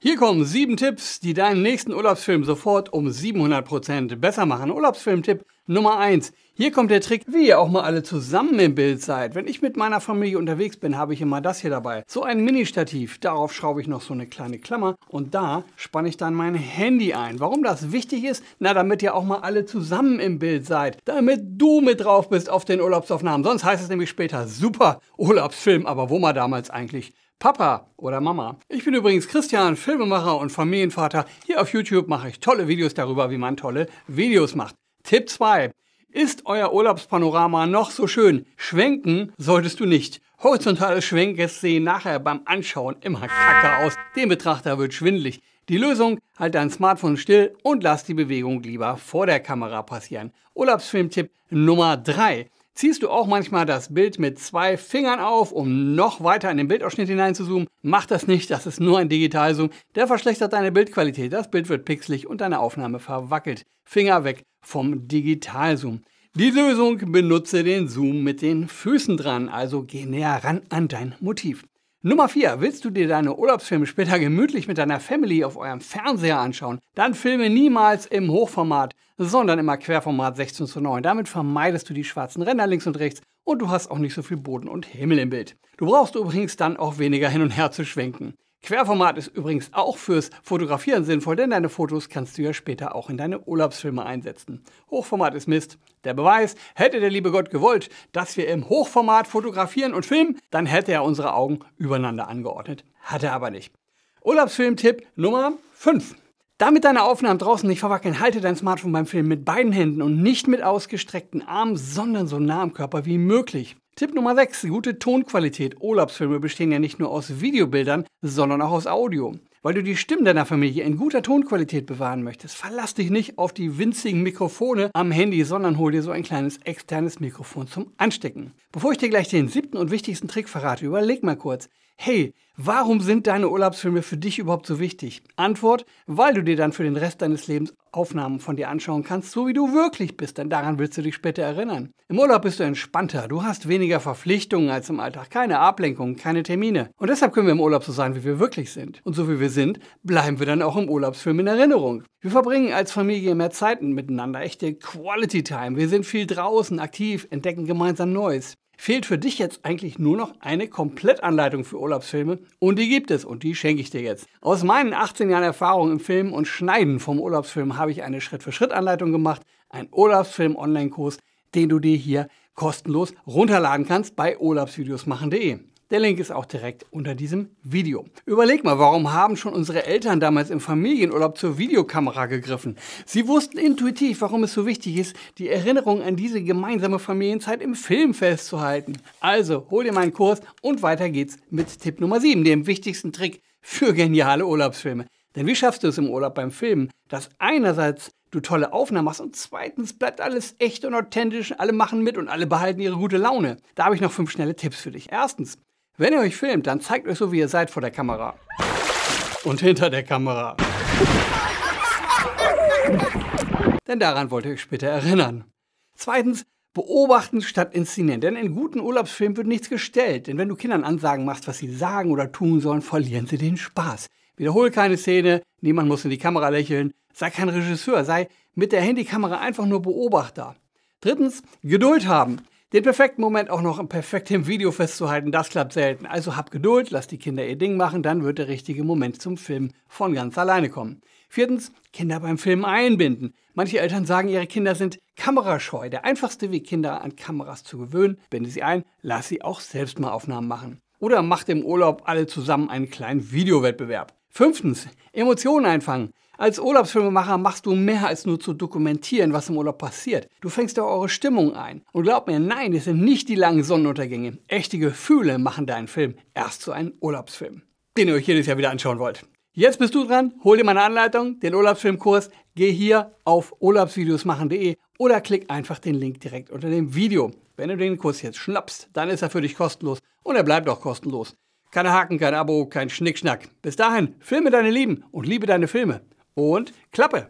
Hier kommen sieben Tipps, die deinen nächsten Urlaubsfilm sofort um 700% besser machen. Urlaubsfilmtipp Nummer eins. Hier kommt der Trick, wie ihr auch mal alle zusammen im Bild seid. Wenn ich mit meiner Familie unterwegs bin, habe ich immer das hier dabei. So ein Mini-Stativ. Darauf schraube ich noch so eine kleine Klammer und da spanne ich dann mein Handy ein. Warum das wichtig ist? Na, damit ihr auch mal alle zusammen im Bild seid. Damit du mit drauf bist auf den Urlaubsaufnahmen. Sonst heißt es nämlich später, super Urlaubsfilm, aber wo man damals eigentlich? Papa oder Mama. Ich bin übrigens Christian, Filmemacher und Familienvater. Hier auf YouTube mache ich tolle Videos darüber, wie man tolle Videos macht. Tipp 2. Ist euer Urlaubspanorama noch so schön? Schwenken solltest du nicht. Horizontale Schwenkes sehen nachher beim Anschauen immer kacke aus. Dem Betrachter wird schwindlig. Die Lösung, halt dein Smartphone still und lass die Bewegung lieber vor der Kamera passieren. Urlaubsfilmtipp Nummer 3. Ziehst du auch manchmal das Bild mit zwei Fingern auf, um noch weiter in den Bildausschnitt hineinzuzoomen? Mach das nicht, das ist nur ein Digitalzoom. Der verschlechtert deine Bildqualität, das Bild wird pixelig und deine Aufnahme verwackelt. Finger weg vom Digitalzoom. Die Lösung benutze den Zoom mit den Füßen dran, also geh näher ran an dein Motiv. Nummer 4. Willst du dir deine Urlaubsfilme später gemütlich mit deiner Family auf eurem Fernseher anschauen? Dann filme niemals im Hochformat, sondern immer Querformat 16 zu 9. Damit vermeidest du die schwarzen Ränder links und rechts und du hast auch nicht so viel Boden und Himmel im Bild. Du brauchst übrigens dann auch weniger hin und her zu schwenken. Querformat ist übrigens auch fürs Fotografieren sinnvoll, denn deine Fotos kannst du ja später auch in deine Urlaubsfilme einsetzen. Hochformat ist Mist. Der Beweis, hätte der liebe Gott gewollt, dass wir im Hochformat fotografieren und filmen, dann hätte er unsere Augen übereinander angeordnet. Hat er aber nicht. Urlaubsfilmtipp Nummer 5. Damit deine Aufnahmen draußen nicht verwackeln, halte dein Smartphone beim Filmen mit beiden Händen und nicht mit ausgestreckten Armen, sondern so nah am Körper wie möglich. Tipp Nummer 6. Gute Tonqualität. Urlaubsfilme bestehen ja nicht nur aus Videobildern, sondern auch aus Audio. Weil du die Stimmen deiner Familie in guter Tonqualität bewahren möchtest, verlass dich nicht auf die winzigen Mikrofone am Handy, sondern hol dir so ein kleines externes Mikrofon zum Anstecken. Bevor ich dir gleich den siebten und wichtigsten Trick verrate, überleg mal kurz. Hey, warum sind deine Urlaubsfilme für dich überhaupt so wichtig? Antwort, weil du dir dann für den Rest deines Lebens Aufnahmen von dir anschauen kannst, so wie du wirklich bist, denn daran willst du dich später erinnern. Im Urlaub bist du entspannter, du hast weniger Verpflichtungen als im Alltag, keine Ablenkungen, keine Termine. Und deshalb können wir im Urlaub so sein, wie wir wirklich sind. Und so wie wir sind, bleiben wir dann auch im Urlaubsfilm in Erinnerung. Wir verbringen als Familie mehr Zeiten miteinander, echte Quality Time. Wir sind viel draußen, aktiv, entdecken gemeinsam Neues fehlt für dich jetzt eigentlich nur noch eine Komplettanleitung für Urlaubsfilme und die gibt es und die schenke ich dir jetzt. Aus meinen 18 Jahren Erfahrung im Filmen und Schneiden vom Urlaubsfilm habe ich eine Schritt-für-Schritt-Anleitung gemacht, einen Urlaubsfilm-Online-Kurs, den du dir hier kostenlos runterladen kannst bei urlaubsvideosmachen.de. Der Link ist auch direkt unter diesem Video. Überleg mal, warum haben schon unsere Eltern damals im Familienurlaub zur Videokamera gegriffen? Sie wussten intuitiv, warum es so wichtig ist, die Erinnerung an diese gemeinsame Familienzeit im Film festzuhalten. Also, hol dir meinen Kurs und weiter geht's mit Tipp Nummer 7, dem wichtigsten Trick für geniale Urlaubsfilme. Denn wie schaffst du es im Urlaub beim Filmen, dass einerseits du tolle Aufnahmen machst und zweitens bleibt alles echt und authentisch, alle machen mit und alle behalten ihre gute Laune. Da habe ich noch fünf schnelle Tipps für dich. Erstens, wenn ihr euch filmt, dann zeigt euch so, wie ihr seid vor der Kamera. Und hinter der Kamera. Denn daran wollt ihr euch später erinnern. Zweitens, Beobachten statt inszenieren. Denn in guten Urlaubsfilmen wird nichts gestellt. Denn wenn du Kindern Ansagen machst, was sie sagen oder tun sollen, verlieren sie den Spaß. Wiederhol keine Szene, niemand muss in die Kamera lächeln, Sei kein Regisseur, sei mit der Handykamera einfach nur Beobachter. Drittens, Geduld haben. Den perfekten Moment auch noch im perfekten Video festzuhalten, das klappt selten. Also hab Geduld, lass die Kinder ihr Ding machen, dann wird der richtige Moment zum Filmen von ganz alleine kommen. Viertens, Kinder beim Filmen einbinden. Manche Eltern sagen, ihre Kinder sind kamerascheu. Der einfachste Weg, Kinder an Kameras zu gewöhnen, binde sie ein, lass sie auch selbst mal Aufnahmen machen. Oder macht im Urlaub alle zusammen einen kleinen Videowettbewerb. Fünftens, Emotionen einfangen. Als Urlaubsfilmemacher machst du mehr als nur zu dokumentieren, was im Urlaub passiert. Du fängst auch eure Stimmung ein. Und glaub mir, nein, es sind nicht die langen Sonnenuntergänge. Echte Gefühle machen deinen Film erst zu einem Urlaubsfilm, den ihr euch jedes Jahr wieder anschauen wollt. Jetzt bist du dran, hol dir meine Anleitung, den Urlaubsfilmkurs, geh hier auf urlaubsvideosmachen.de oder klick einfach den Link direkt unter dem Video. Wenn du den Kurs jetzt schnappst, dann ist er für dich kostenlos und er bleibt auch kostenlos. Keine Haken, kein Abo, kein Schnickschnack. Bis dahin, filme deine Lieben und liebe deine Filme und Klappe.